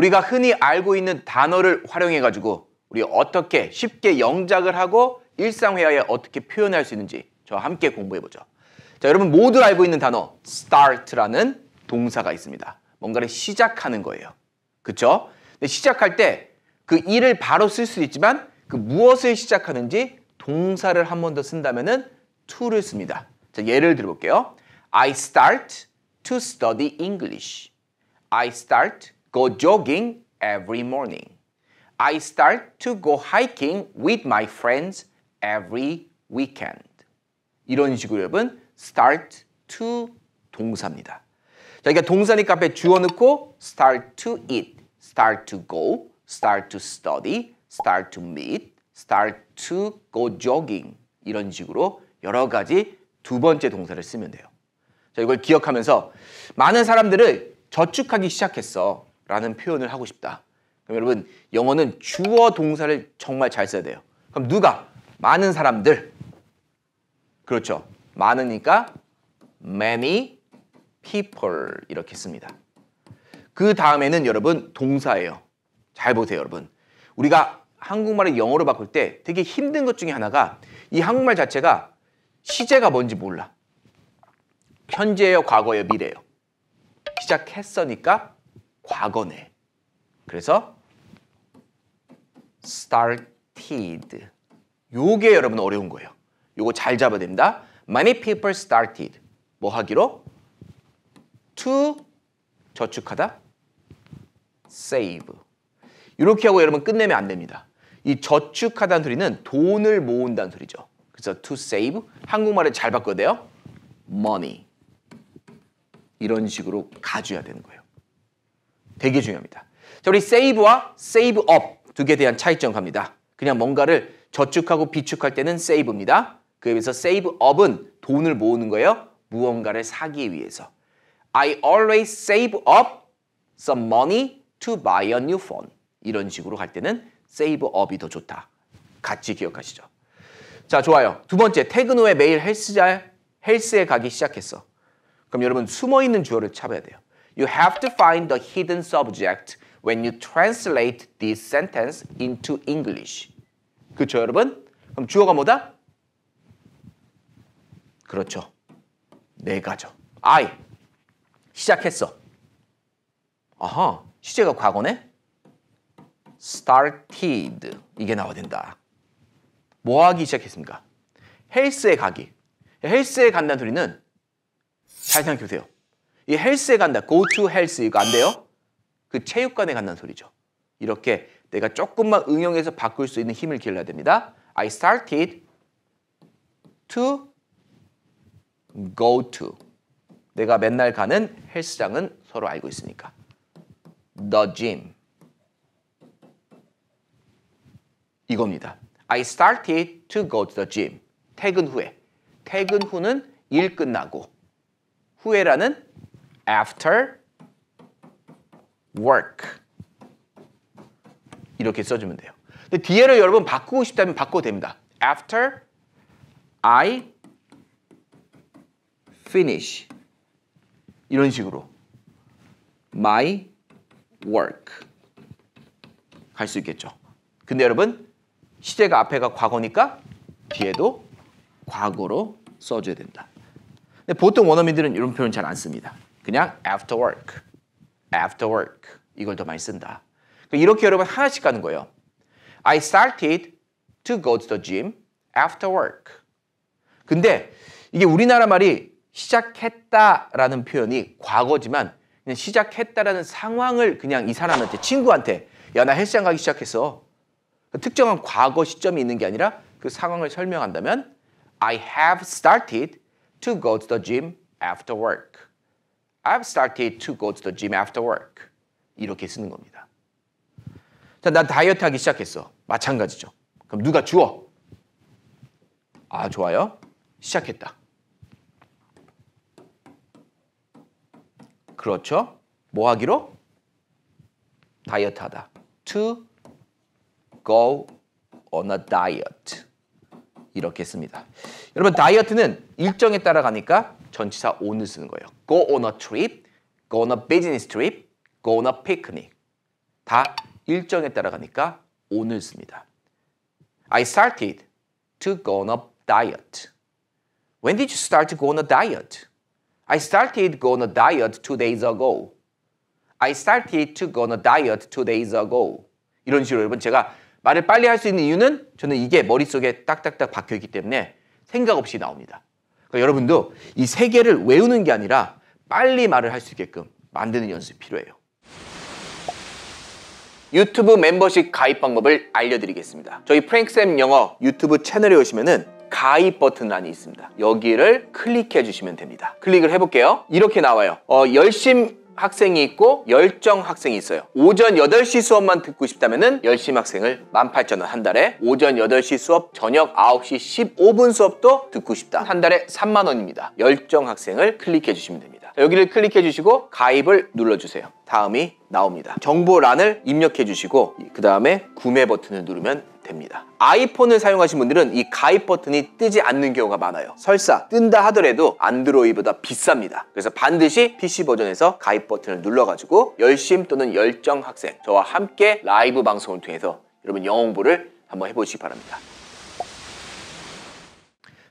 우리가 흔히 알고 있는 단어를 활용해 가지고 우리 어떻게 쉽게 영작을 하고 일상회화에 어떻게 표현할 수 있는지 저와 함께 공부해 보죠. 자, 여러분 모두 알고 있는 단어 start라는 동사가 있습니다. 뭔가를 시작하는 거예요. 그렇죠? 근데 시작할 때 그 일을 바로 쓸 수 있지만 그 무엇을 시작하는지 동사를 한 번 더 쓴다면은 to를 씁니다. 자, 예를 들어 볼게요. I start to study English. I start go jogging every morning. I start to go hiking with my friends every weekend. 이런 식으로 여러분 start to 동사입니다. 자, 그러니까 동사니까 앞에 주어 넣고 start to eat, start to go, start to study, start to meet, start to go jogging 이런 식으로 여러 가지 두 번째 동사를 쓰면 돼요. 자, 이걸 기억하면서 많은 사람들을 저축하기 시작했어. 라는 표현을 하고 싶다. 그럼 여러분 영어는 주어 동사를 정말 잘 써야 돼요. 그럼 누가? 많은 사람들. 그렇죠. 많으니까 many people 이렇게 씁니다. 그 다음에는 여러분 동사예요. 잘 보세요 여러분. 우리가 한국말을 영어로 바꿀 때 되게 힘든 것 중에 하나가 이 한국말 자체가 시제가 뭔지 몰라. 현재예요, 과거예요, 미래예요. 시작했으니까 과거네. 그래서 started. 요게 여러분 어려운 거예요. 요거 잘 잡아야 됩니다. Many people started. 뭐 하기로? To 저축하다. save. 이렇게 하고 여러분 끝내면 안 됩니다. 이 저축하다는 소리는 돈을 모은다는 소리죠. 그래서 to save 한국말을 잘 바꿔야 돼요. money. 이런 식으로 가져야 되는 거예요. 되게 중요합니다. 자, 우리 save와 save up 두개 대한 차이점 갑니다. 그냥 뭔가를 저축하고 비축할 때는 save입니다. 그에 비해서 save up은 돈을 모으는 거예요. 무언가를 사기 위해서. I always save up some money to buy a new phone. 이런 식으로 갈 때는 save up이 더 좋다. 같이 기억하시죠. 자, 좋아요. 두 번째, 퇴근 후에 매일 헬스자, 헬스에 가기 시작했어. 그럼 여러분 숨어있는 주어를 참아야 돼요. You have to find the hidden subject when you translate this sentence into English. 그렇죠, 여러분? 그럼 주어가 뭐다? 그렇죠. 내가죠. I. 시작했어. 아하, 시제가 과거네? started. 이게 나와야 된다. 뭐 하기 시작했습니까? 헬스에 가기. 헬스에 간다는 소리는 잘 생각해 보세요. 이 헬스에 간다. go to 헬스 이거 안 돼요? 그 체육관에 간다는 소리죠. 이렇게 내가 조금만 응용해서 바꿀 수 있는 힘을 길러야 됩니다. I started to go to 내가 맨날 가는 헬스장은 서로 알고 있으니까 the gym 이겁니다. I started to go to the gym. 퇴근 후에. 퇴근 후는 일 끝나고 후에라는 after work 이렇게 써주면 돼요. 근데 뒤에를 여러분 바꾸고 싶다면 바꿔도 됩니다. after I finish 이런 식으로 my work 갈수 있겠죠. 근데 여러분 시제가 앞에가 과거니까 뒤에도 과거로 써줘야 된다. 근데 보통 원어민들은 이런 표현 잘 안 씁니다. 그냥 after work, after work 이걸 더 많이 쓴다. 그러니까 이렇게 여러분 하나씩 가는 거예요. I started to go to the gym after work. 근데 이게 우리나라 말이 시작했다라는 표현이 과거지만 그냥 시작했다라는 상황을 그냥 이 사람한테 친구한테 야 나 헬스장 가기 시작했어. 그 특정한 과거 시점이 있는 게 아니라 그 상황을 설명한다면 I have started to go to the gym after work. I've started to go to the gym after work. 이렇게 쓰는 겁니다. 자, 나 다이어트 하기 시작했어. 마찬가지죠. 그럼 누가 주어? 아, 좋아요. 시작했다. 그렇죠. 뭐 하기로? 다이어트 하다. To go on a diet. 이렇게 씁니다. 여러분 다이어트는 일정에 따라 가니까 전치사 on을 쓰는 거예요. go on a trip, go on a business trip, go on a picnic. 다 일정에 따라가니까 on을 씁니다. I started to go on a diet. When did you start to go on a diet? I started to go on a diet two days ago. I started to go on a diet two days ago. 이런 식으로 여러분 제가 말을 빨리 할 수 있는 이유는 저는 이게 머릿속에 딱딱딱 박혀있기 때문에 생각 없이 나옵니다. 그러니까 여러분도 이 세 개를 외우는 게 아니라 빨리 말을 할 수 있게끔 만드는 연습이 필요해요. 유튜브 멤버십 가입 방법을 알려드리겠습니다. 저희 프랭쌤 영어 유튜브 채널에 오시면은 가입 버튼란이 있습니다. 여기를 클릭해 주시면 됩니다. 클릭을 해볼게요. 이렇게 나와요. 어, 열심 히 학생이 있고 열정 학생이 있어요. 오전 8시 수업만 듣고 싶다면 열심 학생을 18,000원 한 달에 오전 8시 수업 저녁 9시 15분 수업도 듣고 싶다. 한 달에 3만 원입니다. 열정 학생을 클릭해 주시면 됩니다. 여기를 클릭해 주시고 가입을 눌러주세요. 다음이 나옵니다. 정보란을 입력해 주시고 그 다음에 구매 버튼을 누르면 됩니다. 아이폰을 사용하신 분들은 이 가입 버튼이 뜨지 않는 경우가 많아요. 설사 뜬다 하더라도 안드로이보다 비쌉니다. 그래서 반드시 PC 버전에서 가입 버튼을 눌러가지고 열심 또는 열정 학생 저와 함께 라이브 방송을 통해서 여러분 영어 공부를 한번 해보시기 바랍니다.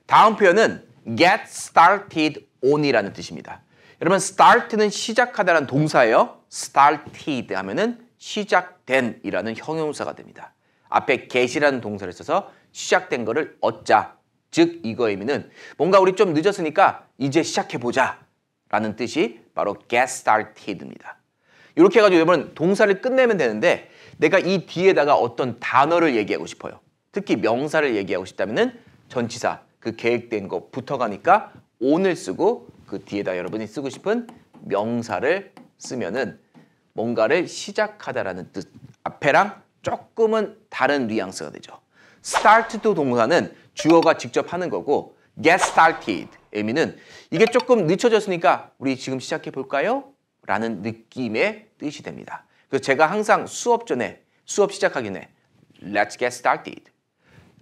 다음 표현은 get started on이라는 뜻입니다. 여러분 start는 시작하다라는 동사예요. started 하면은 시작된이라는 형용사가 됩니다. 앞에 get이라는 동사를 써서 시작된 거를 얻자. 즉 이거의 의미는 뭔가 우리 좀 늦었으니까 이제 시작해보자 라는 뜻이 바로 get started입니다. 이렇게 해가지고 여러분 동사를 끝내면 되는데 내가 이 뒤에다가 어떤 단어를 얘기하고 싶어요. 특히 명사를 얘기하고 싶다면 전치사 그 계획된 거 붙어가니까 오늘 쓰고 그 뒤에다 여러분이 쓰고 싶은 명사를 쓰면은 뭔가를 시작하다라는 뜻 앞에랑 조금은 다른 뉘앙스가 되죠. start도 동사는 주어가 직접 하는 거고 get started 의미는 이게 조금 늦춰졌으니까 우리 지금 시작해 볼까요? 라는 느낌의 뜻이 됩니다. 그래서 제가 항상 수업 전에 수업 시작하기 전에 let's get started,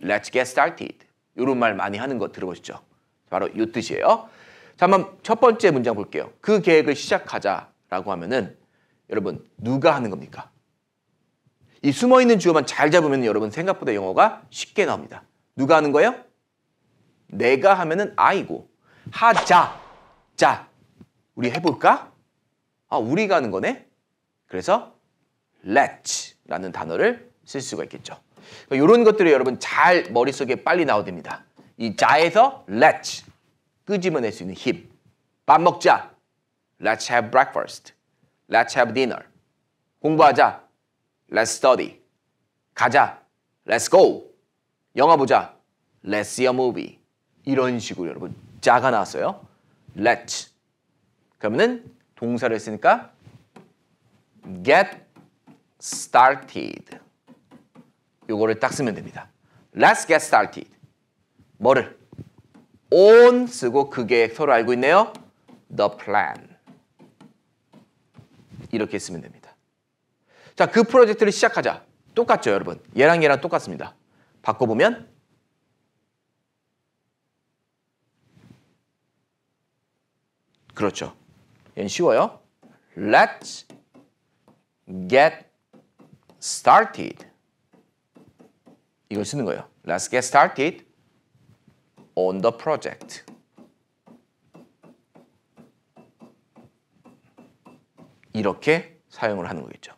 let's get started 이런 말 많이 하는 거들어보시죠 바로 이 뜻이에요. 자, 한번 첫 번째 문장 볼게요. 그 계획을 시작하자라고 하면은 여러분 누가 하는 겁니까? 이 숨어 있는 주어만 잘 잡으면 여러분 생각보다 영어가 쉽게 나옵니다. 누가 하는 거예요? 내가 하면은 아이고 하자 자 우리 해볼까? 아 우리가 하는 거네. 그래서 let's라는 단어를 쓸 수가 있겠죠. 이런 그러니까 것들이 여러분 잘 머릿속에 빨리 나오됩니다. 이 자에서 let's 끄집어낼 수 있는 힘. 밥 먹자. Let's have breakfast. Let's have dinner. 공부하자. Let's study. 가자. Let's go. 영화 보자. Let's see a movie. 이런 식으로 여러분 자가 나왔어요. Let's. 그러면은 동사를 했으니까 get started. 요거를 딱 쓰면 됩니다. Let's get started. 뭐를? on 쓰고 그게 서로 알고 있네요. the plan. 이렇게 쓰면 됩니다. 자, 그 프로젝트를 시작하자. 똑같죠, 여러분. 얘랑 얘랑 똑같습니다. 바꿔보면 그렇죠. 얘는 쉬워요. Let's get started. 이걸 쓰는 거예요. Let's get started on the project. 이렇게 사용을 하는 거겠죠.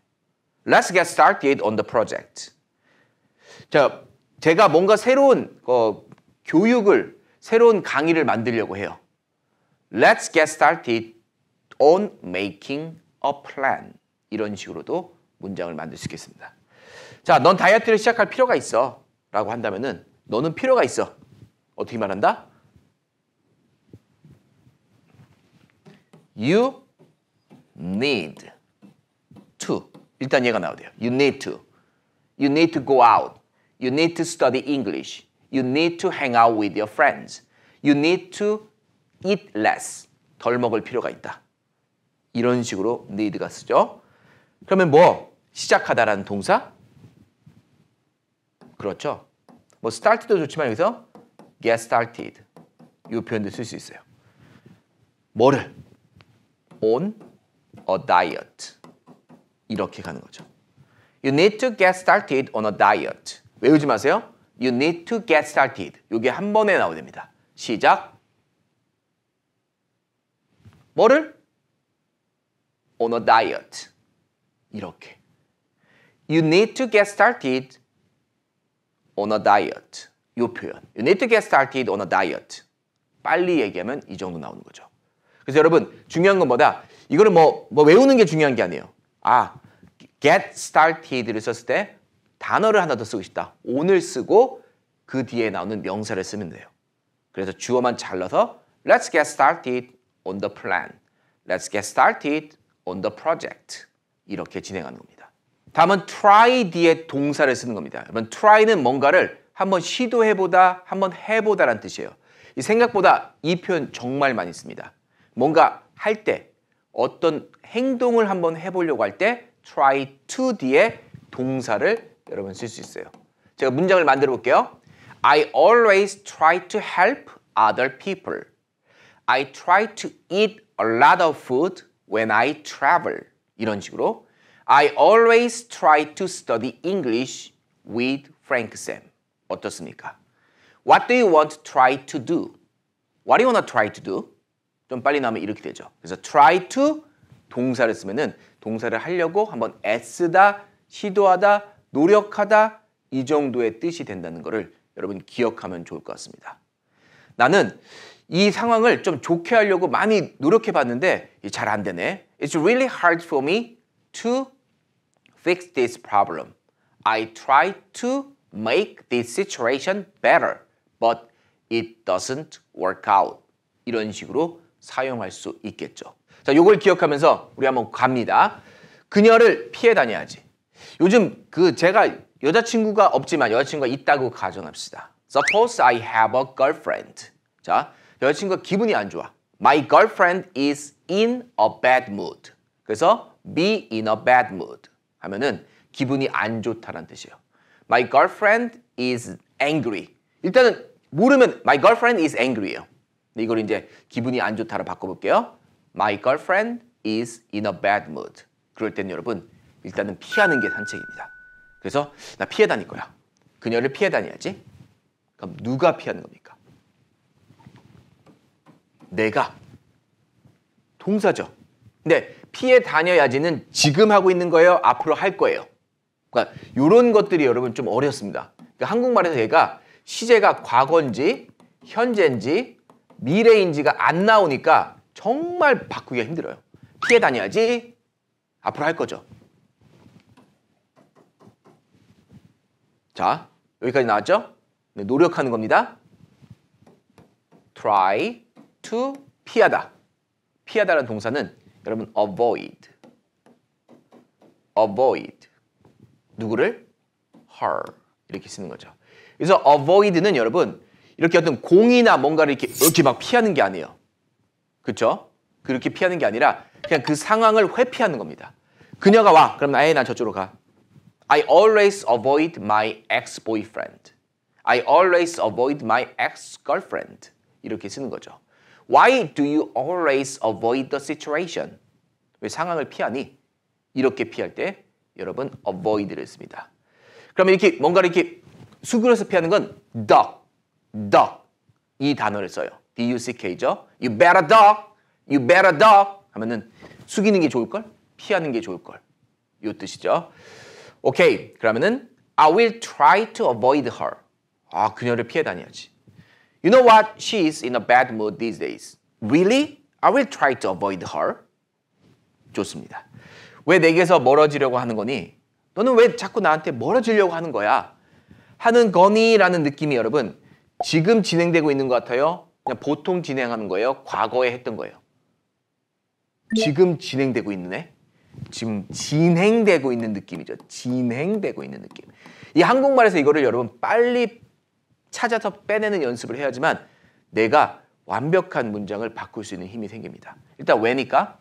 Let's get started on the project. 자, 제가 뭔가 새로운 어, 교육을, 새로운 강의를 만들려고 해요. Let's get started on making a plan. 이런 식으로도 문장을 만들 수 있겠습니다. 자, 넌 다이어트를 시작할 필요가 있어. 라고 한다면은 너는 필요가 있어. 어떻게 말한다? You need to. 일단 얘가 나오대요. You need to. You need to go out. You need to study English. You need to hang out with your friends. You need to eat less. 덜 먹을 필요가 있다. 이런 식으로 need가 쓰죠. 그러면 뭐 시작하다라는 동사? 그렇죠. 뭐 start도 좋지만 여기서 get started 이 표현도 쓸 수 있어요. 뭐를? on a diet 이렇게 가는 거죠. You need to get started on a diet. 외우지 마세요. You need to get started. 이게 한 번에 나오됩니다. 시작. 뭐를? On a diet. 이렇게. You need to get started on a diet. 이 표현. You need to get started on a diet. 빨리 얘기하면 이 정도 나오는 거죠. 그래서 여러분 중요한 건 뭐다? 이거를 뭐, 뭐 외우는 게 중요한 게 아니에요. 아, get started를 썼을 때 단어를 하나 더 쓰고 싶다. 오늘 쓰고 그 뒤에 나오는 명사를 쓰면 돼요. 그래서 주어만 잘라서 Let's get started on the plan. Let's get started on the project. 이렇게 진행하는 겁니다. 다음은 try 뒤에 동사를 쓰는 겁니다. 여러분 try는 뭔가를 한번 시도해보다, 한번 해보다라는 뜻이에요. 이 생각보다 이 표현 정말 많이 씁니다. 뭔가 할 때, 어떤 행동을 한번 해보려고 할 때 try to 뒤에 동사를 여러분 쓸 수 있어요. 제가 문장을 만들어 볼게요. I always try to help other people. I try to eat a lot of food when I travel. 이런 식으로 I always try to study English with Frank Sam. 어떻습니까? What do you want to try to do? What do you want to try to do? 좀 빨리 나오면 이렇게 되죠. 그래서 try to 동사를 쓰면은 동사를 하려고 한번 애쓰다, 시도하다, 노력하다 이 정도의 뜻이 된다는 것을 여러분 기억하면 좋을 것 같습니다. 나는 이 상황을 좀 좋게 하려고 많이 노력해 봤는데 잘 안 되네. It's really hard for me to fix this problem. I try to make this situation better, but it doesn't work out. 이런 식으로 사용할 수 있겠죠. 자, 요걸 기억하면서 우리 한번 갑니다. 그녀를 피해 다녀야지. 요즘 그 제가 여자친구가 없지만 여자친구가 있다고 가정합시다. Suppose I have a girlfriend. 자, 여자친구가 기분이 안 좋아. My girlfriend is in a bad mood. 그래서 be in a bad mood 하면은 기분이 안 좋다는 뜻이에요. My girlfriend is angry. 일단은 모르면 my girlfriend is angry예요. 이걸 이제 기분이 안 좋다로 바꿔볼게요. My girlfriend is in a bad mood. 그럴 땐 여러분 일단은 피하는 게 산책입니다. 그래서 나 피해 다닐 거야. 그녀를 피해 다녀야지. 그럼 누가 피하는 겁니까? 내가 동사죠. 근데 피해 다녀야지는 지금 하고 있는 거예요. 앞으로 할 거예요. 그러니까 이런 것들이 여러분 좀 어렵습니다. 그러니까 한국말에서 얘가 시제가 과거인지 현재인지 미래인지가 안 나오니까 정말 바꾸기가 힘들어요. 피해 다녀야지 앞으로 할 거죠. 자, 여기까지 나왔죠? 네, 노력하는 겁니다. try to 피하다. 피하다라는 동사는 여러분 avoid avoid 누구를 her 이렇게 쓰는 거죠. 그래서 avoid는 여러분 이렇게 어떤 공이나 뭔가를 이렇게 이렇게 막 피하는 게 아니에요. 그렇죠? 그렇게 피하는 게 아니라 그냥 그 상황을 회피하는 겁니다. 그녀가 와. 그럼 아예 나 저쪽으로 가. I always avoid my ex-boyfriend. I always avoid my ex-girlfriend. 이렇게 쓰는 거죠. Why do you always avoid the situation? 왜 상황을 피하니? 이렇게 피할 때 여러분 avoid를 씁니다. 그러면 이렇게 뭔가 이렇게 수그려서 피하는 건 duck. duck 이 단어를 써요. D-U-C-K죠. You better duck. You better duck. 하면은 숙이는 게 좋을걸? 피하는 게 좋을걸? 이 뜻이죠. 오케이. 그러면은 I will try to avoid her. 아, 그녀를 피해 다녀야지. You know what? She is in a bad mood these days. Really? I will try to avoid her. 좋습니다. 왜 내게서 멀어지려고 하는 거니? 너는 왜 자꾸 나한테 멀어지려고 하는 거야? 하는 거니라는 느낌이 여러분 지금 진행되고 있는 것 같아요? 그냥 보통 진행하는 거예요? 과거에 했던 거예요? 네. 지금 진행되고 있는 지금 진행되고 있는 느낌이죠. 진행되고 있는 느낌. 이 한국말에서 이거를 여러분 빨리 찾아서 빼내는 연습을 해야지만 내가 완벽한 문장을 바꿀 수 있는 힘이 생깁니다. 일단 왜니까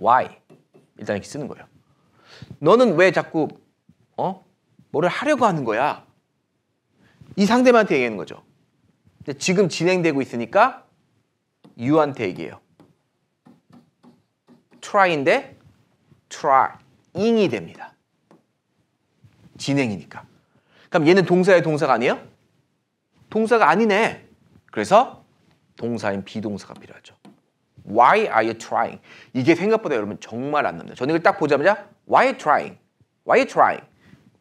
why 일단 이렇게 쓰는 거예요. 너는 왜 자꾸 어 뭐를 하려고 하는 거야? 이 상대방한테 얘기하는 거죠. 지금 진행되고 있으니까 you한테 얘기해요. try인데 trying이 됩니다. 진행이니까. 그럼 얘는 동사의 동사가 아니에요? 동사가 아니네. 그래서 동사인 비동사가 필요하죠. Why are you trying? 이게 생각보다 여러분 정말 안 납니다. 저는 이걸 딱 보자마자 Why are you trying? Why are you trying?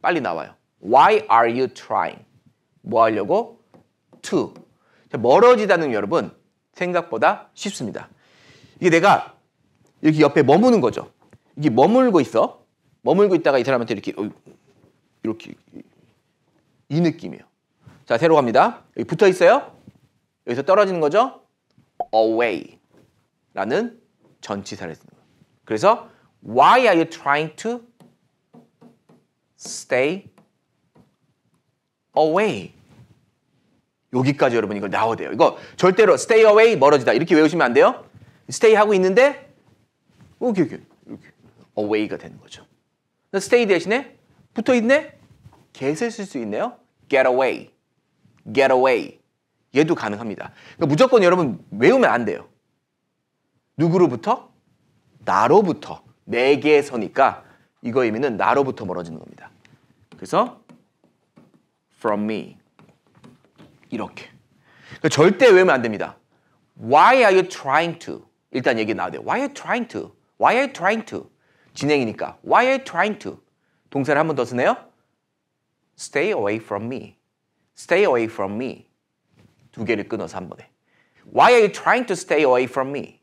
빨리 나와요. Why are you trying? 뭐 하려고? to. 멀어지다는 여러분 생각보다 쉽습니다. 이게 내가 이렇게 옆에 머무는 거죠. 이게 머물고 있어. 머물고 있다가 이 사람한테 이렇게 어, 이렇게 이 느낌이에요. 자, 새로 갑니다. 여기 붙어 있어요. 여기서 떨어지는 거죠. away라는 전치사를 쓰는 거예요. 그래서 why are you trying to stay away. 여기까지 여러분 이걸 나와야 돼요. 이거 절대로 stay away 멀어지다 이렇게 외우시면 안 돼요. stay 하고 있는데 오케이 오케이 away가 되는 거죠. stay 대신에 붙어 있네. get을 쓸 수 있네요. get away, get away. 얘도 가능합니다. 그러니까 무조건 여러분 외우면 안 돼요. 누구로부터? 나로부터. 내게 서니까 이거 의미는 나로부터 멀어지는 겁니다. 그래서 from me. 이렇게. 그러니까 절대 외우면 안 됩니다. Why are you trying to? 일단 얘기 나와야 돼요. Why are you trying to? Why are you trying to? 진행이니까. Why are you trying to? 동사를 한 번 더 쓰네요. Stay away from me. Stay away from me. 두 개를 끊어서 한 번에. Why are you trying to stay away from me?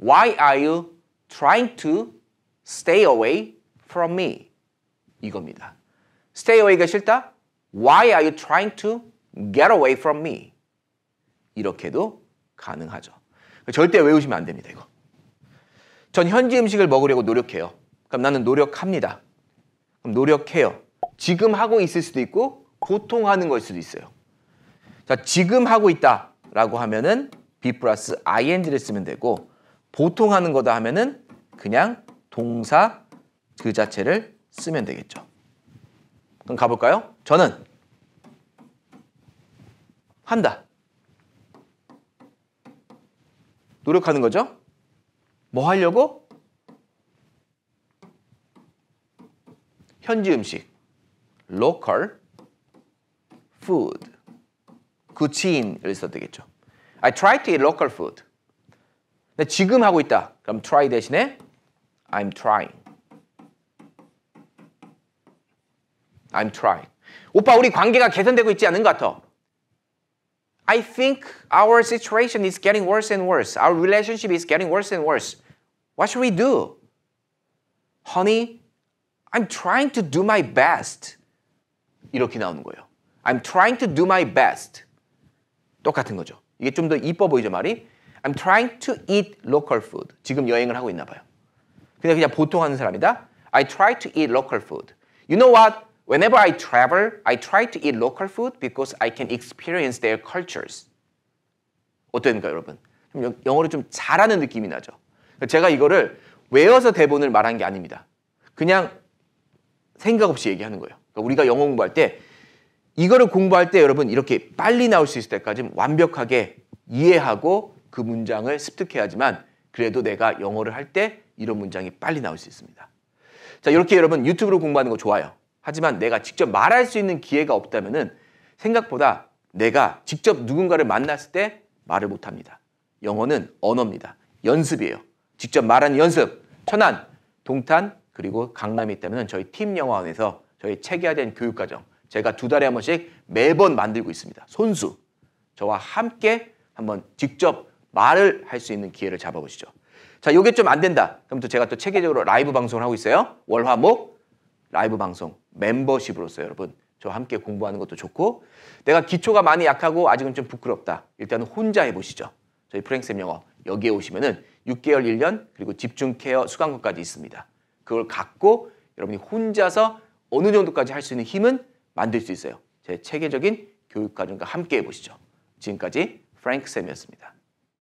Why are you trying to stay away from me? 이겁니다. stay away가 싫다? Why are you trying to get away from me? 이렇게도 가능하죠. 절대 외우시면 안 됩니다, 이거. 전 현지 음식을 먹으려고 노력해요. 그럼 나는 노력합니다. 그럼 노력해요. 지금 하고 있을 수도 있고 보통 하는 걸 수도 있어요. 자, 지금 하고 있다라고 하면은 be plus ing를 쓰면 되고 보통 하는 거다 하면은 그냥 동사 그 자체를 쓰면 되겠죠. 그럼 가볼까요? 저는 한다. 노력하는 거죠? 뭐 하려고? 현지 음식, local food, 구치인을 그 써도 되겠죠. I try to eat local food. 지금 하고 있다. 그럼 try 대신에 I'm trying. I'm trying. 오빠, 우리 관계가 개선되고 있지 않은 것 같아. I think our situation is getting worse and worse. Our relationship is getting worse and worse. What should we do? Honey, I'm trying to do my best. 이렇게 나오는 거예요. I'm trying to do my best. 똑같은 거죠. 이게 좀 더 이뻐 보이죠, 말이? I'm trying to eat local food. 지금 여행을 하고 있나 봐요. 그냥 그냥 보통 하는 사람이다. I try to eat local food. You know what? Whenever I travel, I try to eat local food because I can experience their cultures. 어떠니까 여러분? 영어를 좀 잘하는 느낌이 나죠. 그러니까 제가 이거를 외워서 대본을 말한 게 아닙니다. 그냥 생각 없이 얘기하는 거예요. 그러니까 우리가 영어 공부할 때 이거를 공부할 때 여러분 이렇게 빨리 나올 수 있을 때까지 완벽하게 이해하고 그 문장을 습득해야지만 그래도 내가 영어를 할 때 이런 문장이 빨리 나올 수 있습니다. 자 이렇게 여러분 유튜브로 공부하는 거 좋아요. 하지만 내가 직접 말할 수 있는 기회가 없다면 생각보다 내가 직접 누군가를 만났을 때 말을 못합니다. 영어는 언어입니다. 연습이에요. 직접 말하는 연습. 천안, 동탄, 그리고 강남이 있다면 저희 팀 영화원에서 저희 체계화된 교육과정 제가 두 달에 한 번씩 매번 만들고 있습니다. 손수 저와 함께 한번 직접 말을 할 수 있는 기회를 잡아보시죠. 자, 요게 좀 안 된다. 그럼 또 제가 또 체계적으로 라이브 방송을 하고 있어요. 월화목 라이브 방송 멤버십으로서 여러분 저와 함께 공부하는 것도 좋고 내가 기초가 많이 약하고 아직은 좀 부끄럽다. 일단은 혼자 해보시죠. 저희 프랭쌤 영어 여기에 오시면은 6개월 1년 그리고 집중 케어 수강권까지 있습니다. 그걸 갖고 여러분이 혼자서 어느 정도까지 할 수 있는 힘은 만들 수 있어요. 제 체계적인 교육 과정과 함께 해보시죠. 지금까지 프랭크 쌤이었습니다.